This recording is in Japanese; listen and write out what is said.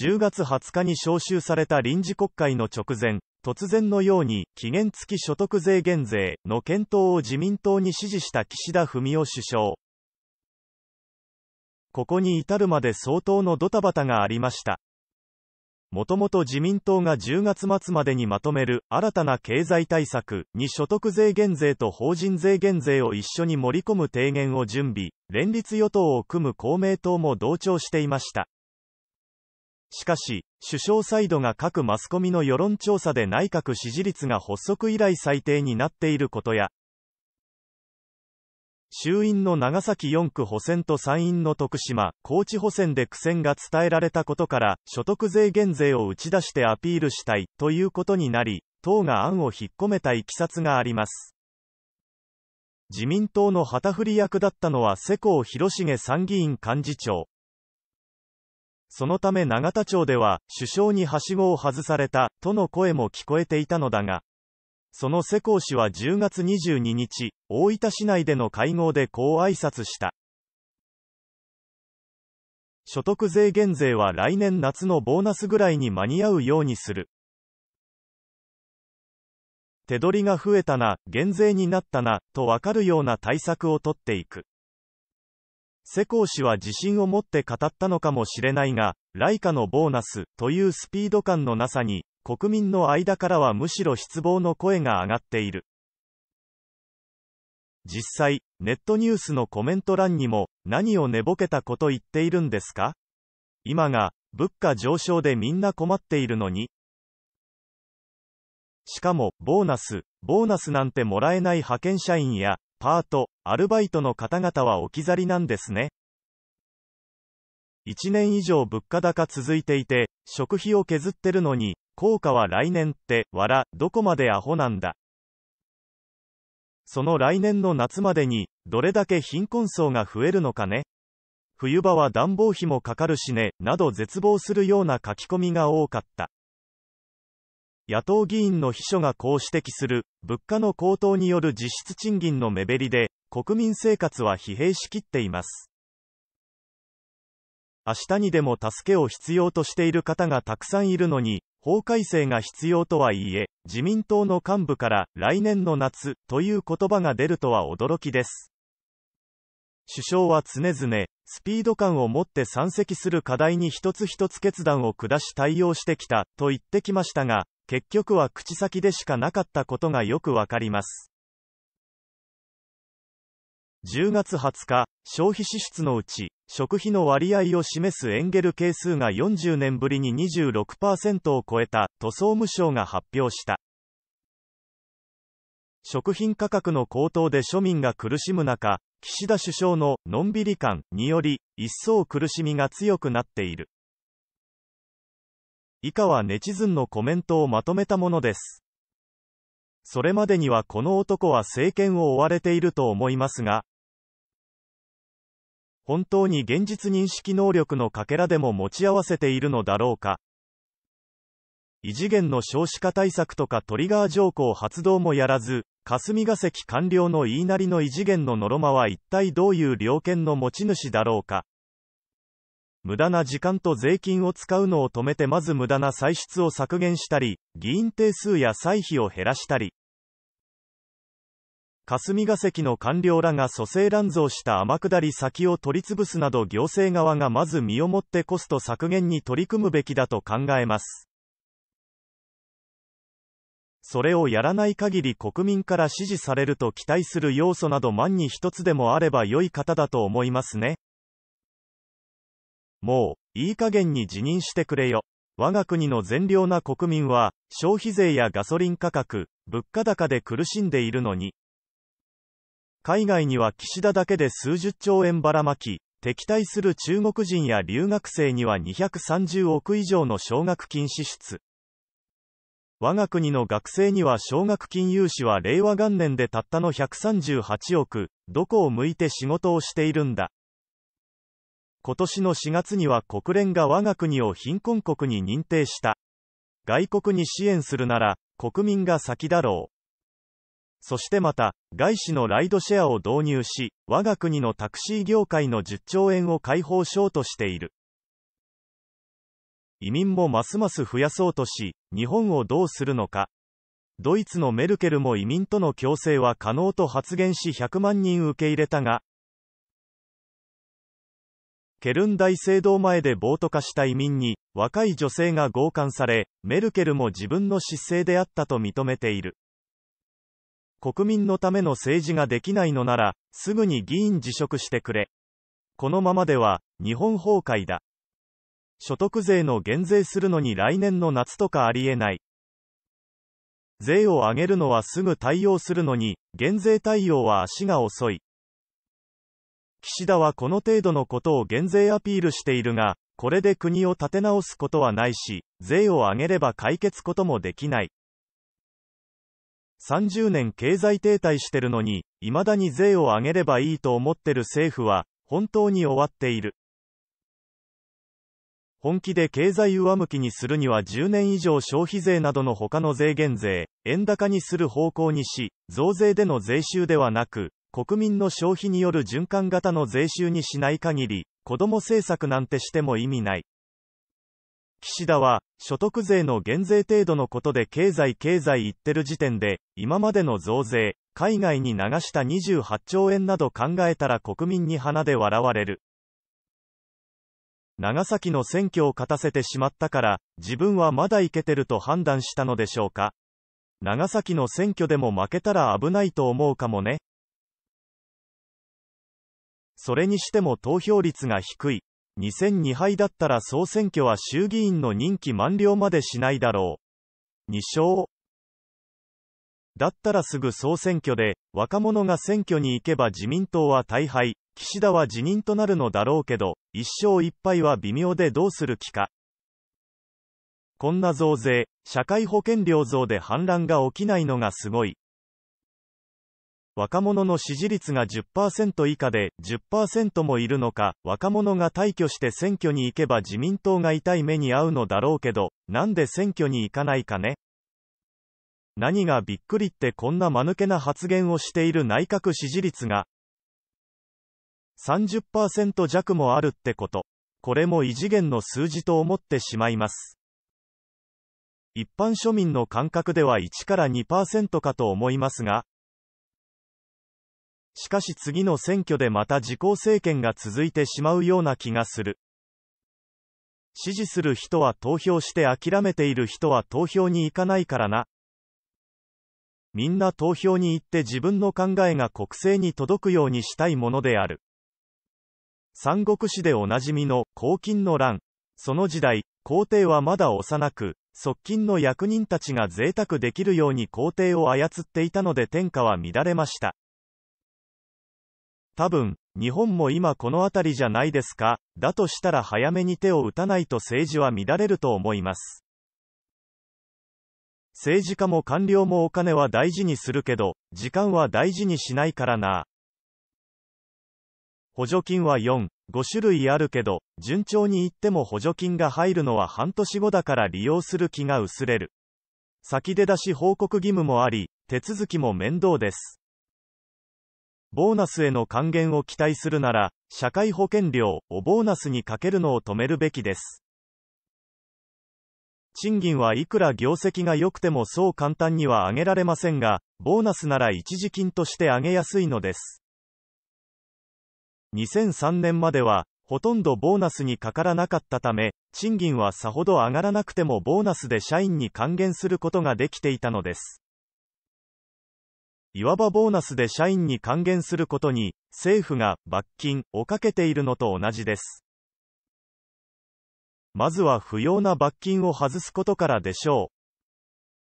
10月20日に召集された臨時国会の直前、突然のように、期限付き所得税減税の検討を自民党に指示した岸田文雄首相。ここに至るまで相当のドタバタがありました。もともと自民党が10月末までにまとめる新たな経済対策に所得税減税と法人税減税を一緒に盛り込む提言を準備、連立与党を組む公明党も同調していました。しかし、首相サイドが各マスコミの世論調査で内閣支持率が発足以来最低になっていることや、衆院の長崎4区補選と参院の徳島、高知補選で苦戦が伝えられたことから、所得税減税を打ち出してアピールしたい、ということになり、党が案を引っ込めたいきさつがあります。自民党の旗振り役だったのは世耕弘重参議院幹事長。そのため永田町では、首相にはしごを外された、との声も聞こえていたのだが、その世耕氏は10月22日、大分市内での会合でこう挨拶した。所得税減税は来年夏のボーナスぐらいに間に合うようにする。手取りが増えたな、減税になったな、とわかるような対策を取っていく。世耕氏は自信を持って語ったのかもしれないが、ライカのボーナスというスピード感のなさに、国民の間からはむしろ失望の声が上がっている。実際、ネットニュースのコメント欄にも、何を寝ぼけたこと言っているんですか今が、物価上昇でみんな困っているのに。しかも、ボーナス、ボーナスなんてもらえない派遣社員や、パート、アルバイトの方々は置き去りなんですね。1年以上物価高続いていて、食費を削ってるのに、効果は来年って、わら、どこまでアホなんだ。その来年の夏までに、どれだけ貧困層が増えるのかね。冬場は暖房費もかかるしね、など絶望するような書き込みが多かった。野党議員の秘書がこう指摘する、物価の高騰による実質賃金の目減りで、国民生活は疲弊しきっています。明日にでも助けを必要としている方がたくさんいるのに、法改正が必要とはいえ、自民党の幹部から来年の夏という言葉が出るとは驚きです。首相は常々、スピード感を持って山積する課題に一つ一つ決断を下し対応してきたと言ってきましたが、結局は口先でしかなかったことがよくわかります。10月20日、消費支出のうち、食費の割合を示すエンゲル係数が40年ぶりに26%を超えた、と総務省が発表した。食品価格の高騰で庶民が苦しむ中、岸田首相ののんびり感により、一層苦しみが強くなっている。以下はネチズンのコメントをまとめたものです。それまでにはこの男は政権を追われていると思いますが、本当に現実認識能力のかけらでも持ち合わせているのだろうか。異次元の少子化対策とかトリガー条項発動もやらず、霞が関官僚の言いなりの異次元のノロマは一体どういう良権の持ち主だろうか。無駄な時間と税金を使うのを止めてまず無駄な歳出を削減したり、議員定数や歳費を減らしたり、霞が関の官僚らが蘇生乱造した天下り先を取り潰すなど行政側がまず身をもってコスト削減に取り組むべきだと考えます。それをやらない限り国民から支持されると期待する要素など万に一つでもあれば良い方だと思いますね。もう、いい加減に辞任してくれよ。我が国の善良な国民は、消費税やガソリン価格、物価高で苦しんでいるのに、海外には岸田だけで数十兆円ばらまき、敵対する中国人や留学生には230億以上の奨学金支出。我が国の学生には奨学金融資は令和元年でたったの138億、どこを向いて仕事をしているんだ。今年の4月には国連が我が国を貧困国に認定した。外国に支援するなら、国民が先だろう。そしてまた、外資のライドシェアを導入し、我が国のタクシー業界の10兆円を解放しようとしている。移民もますます増やそうとし、日本をどうするのか。ドイツのメルケルも移民との共生は可能と発言し100万人受け入れたが、ケルン大聖堂前で暴徒化した移民に、若い女性が強姦され、メルケルも自分の失勢であったと認めている。国民のための政治ができないのなら、すぐに議員辞職してくれ。このままでは、日本崩壊だ。所得税の減税するのに来年の夏とかありえない。税を上げるのはすぐ対応するのに、減税対応は足が遅い。岸田はこの程度のことを減税アピールしているが、これで国を立て直すことはないし、税を上げれば解決こともできない。30年経済停滞してるのに、未だに税を上げればいいと思ってる政府は、本当に終わっている。本気で経済上向きにするには10年以上消費税などの他の税減税、円高にする方向にし、増税での税収ではなく、国民の消費による循環型の税収にしない限り、子供政策なんてしても意味ない。岸田は、所得税の減税程度のことで経済経済言ってる時点で、今までの増税、海外に流した28兆円など考えたら国民に鼻で笑われる。長崎の選挙を勝たせてしまったから、自分はまだいけてると判断したのでしょうか。長崎の選挙でも負けたら危ないと思うかもね。それにしても投票率が低い。2002敗だったら総選挙は衆議院の任期満了までしないだろう。2勝だったらすぐ総選挙で、若者が選挙に行けば自民党は大敗、岸田は辞任となるのだろうけど、1勝1敗は微妙でどうする気か。こんな増税、社会保険料増で反乱が起きないのがすごい。若者の支持率が10%以下で、10%もいるのか、若者が退去して選挙に行けば自民党が痛い目に遭うのだろうけど、なんで選挙に行かないかね。何がびっくりってこんな間抜けな発言をしている内閣支持率が30%弱もあるってこと。これも異次元の数字と思ってしまいます。一般庶民の感覚では1から2%かと思いますが、しかし次の選挙でまた自公政権が続いてしまうような気がする。支持する人は投票して諦めている人は投票に行かないからな。みんな投票に行って自分の考えが国政に届くようにしたいものである。三国志でおなじみの黄金の乱。その時代、皇帝はまだ幼く、側近の役人たちが贅沢できるように皇帝を操っていたので天下は乱れました。多分、日本も今この辺りじゃないですか、だとしたら早めに手を打たないと政治は乱れると思います。政治家も官僚もお金は大事にするけど、時間は大事にしないからな。補助金は4、5種類あるけど、順調にいっても補助金が入るのは半年後だから利用する気が薄れる。先出だし報告義務もあり、手続きも面倒です。ボーナスへの還元を期待するなら、社会保険料をボーナスにかけるのを止めるべきです。賃金はいくら業績が良くてもそう簡単には上げられませんが、ボーナスなら一時金として上げやすいのです。2003年までは、ほとんどボーナスにかからなかったため、賃金はさほど上がらなくてもボーナスで社員に還元することができていたのです。いわばボーナスで社員に還元することに、政府が罰金をかけているのと同じです。まずは不要な罰金を外すことからでしょう。